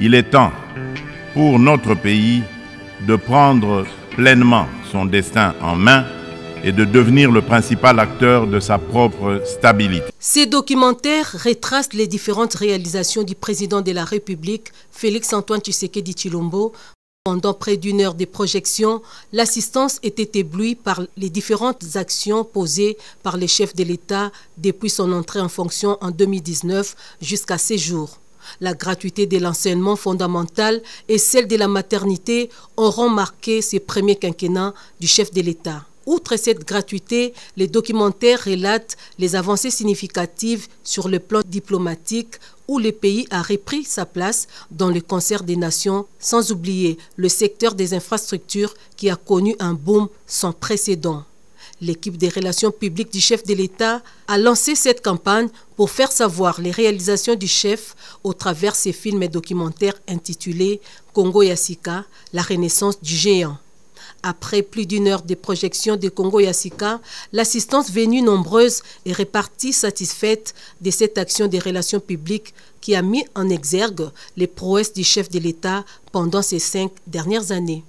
Il est temps pour notre pays de prendre pleinement son destin en main et de devenir le principal acteur de sa propre stabilité. Ces documentaires retracent les différentes réalisations du président de la République, Félix-Antoine Tshisekedi Chilombo. Pendant près d'une heure de projection, l'assistance était éblouie par les différentes actions posées par les chefs de l'État depuis son entrée en fonction en 2019 jusqu'à ces jours. La gratuité de l'enseignement fondamental et celle de la maternité auront marqué ces premiers quinquennats du chef de l'État. Outre cette gratuité, les documentaires relatent les avancées significatives sur le plan diplomatique où le pays a repris sa place dans le concert des nations, sans oublier le secteur des infrastructures qui a connu un boom sans précédent. L'équipe des relations publiques du chef de l'État a lancé cette campagne pour faire savoir les réalisations du chef au travers ses films et documentaires intitulés Congo Yassika, la renaissance du géant. Après plus d'une heure de projection de Congo Yassika, l'assistance venue nombreuse est répartie satisfaite de cette action des relations publiques qui a mis en exergue les prouesses du chef de l'État pendant ces cinq dernières années.